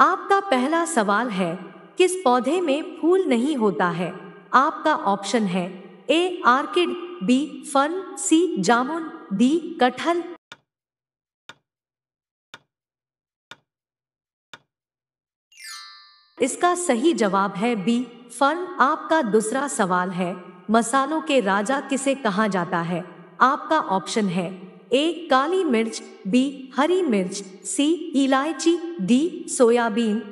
आपका पहला सवाल है किस पौधे में फूल नहीं होता है आपका ऑप्शन है ए आर्किड बी फन सी जामुन डी कटहल इसका सही जवाब है बी फन आपका दूसरा सवाल है मसालों के राजा किसे कहा जाता है आपका ऑप्शन है ए काली मिर्च बी हरी मिर्च सी इलायची डी सोयाबीन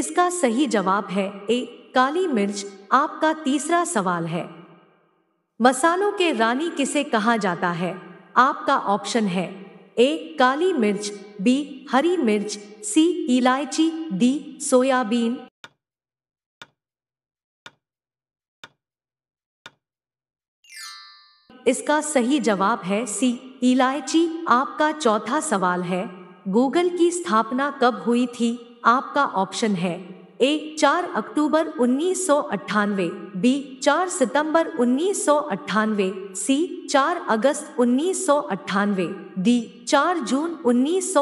इसका सही जवाब है ए काली मिर्च आपका तीसरा सवाल है मसालों के रानी किसे कहा जाता है आपका ऑप्शन है ए काली मिर्च बी हरी मिर्च सी इलायची डी सोयाबीन इसका सही जवाब है सी इलायची आपका चौथा सवाल है गूगल की स्थापना कब हुई थी आपका ऑप्शन है ए 4 अक्टूबर उन्नीस बी 4 सितंबर उन्नीस सी 4 अगस्त उन्नीस डी 4 जून उन्नीस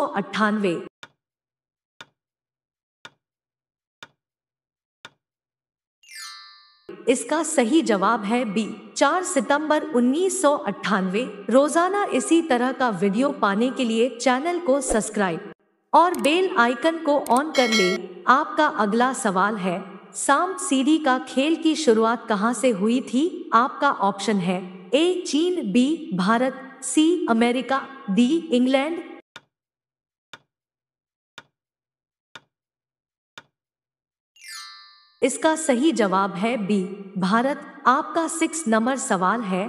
इसका सही जवाब है बी 4 सितंबर उन्नीस रोजाना इसी तरह का वीडियो पाने के लिए चैनल को सब्सक्राइब और बेल आइकन को ऑन कर ले आपका अगला सवाल है सांप सीढ़ी का खेल की शुरुआत कहाँ से हुई थी आपका ऑप्शन है ए चीन B Bharat C America D England इसका सही जवाब है बी भारत आपका सिक्स नंबर सवाल है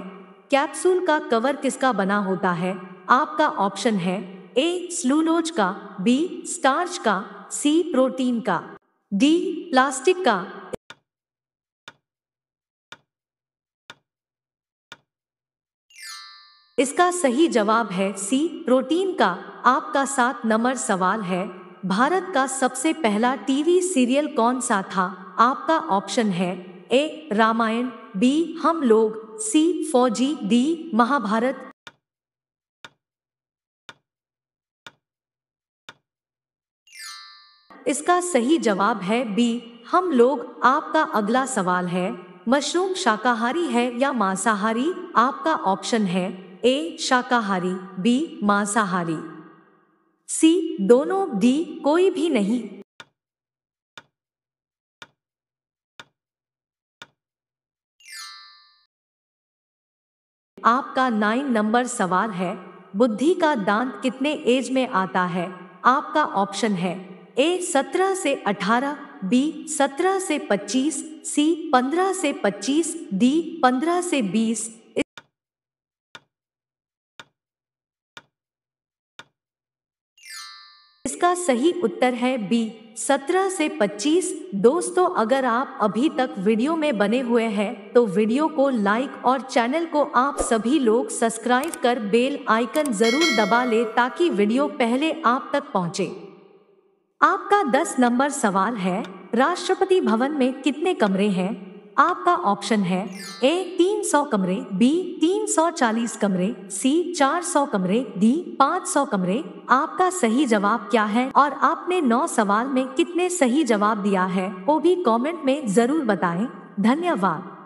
कैप्सूल का कवर किसका बना होता है आपका ऑप्शन है ए स्लूलोज का बी स्टार्च का सी प्रोटीन का डी प्लास्टिक का इसका सही जवाब है सी प्रोटीन का आपका सात नंबर सवाल है भारत का सबसे पहला टीवी सीरियल कौन सा था आपका ऑप्शन है ए रामायण बी हम लोग सी फौजी डी महाभारत इसका सही जवाब है बी हम लोग आपका अगला सवाल है मशरूम शाकाहारी है या मांसाहारी आपका ऑप्शन है ए शाकाहारी बी मांसाहारी सी दोनों डी कोई भी नहीं आपका नाइन नंबर सवाल है बुद्धि का दांत कितने एज में आता है आपका ऑप्शन है ए सत्रह से अठारह बी सत्रह से पच्चीस सी पंद्रह से पच्चीस डी पंद्रह से बीस इसका सही उत्तर है बी 17 से 25 दोस्तों अगर आप अभी तक वीडियो में बने हुए हैं तो वीडियो को लाइक और चैनल को आप सभी लोग सब्सक्राइब कर बेल आइकन जरूर दबा ले ताकि वीडियो पहले आप तक पहुंचे। आपका 10 नंबर सवाल है राष्ट्रपति भवन में कितने कमरे हैं आपका ऑप्शन है ए 300 कमरे बी 340 कमरे सी 400 कमरे डी 500 कमरे आपका सही जवाब क्या है और आपने नौ सवाल में कितने सही जवाब दिया है वो भी कमेंट में जरूर बताएं धन्यवाद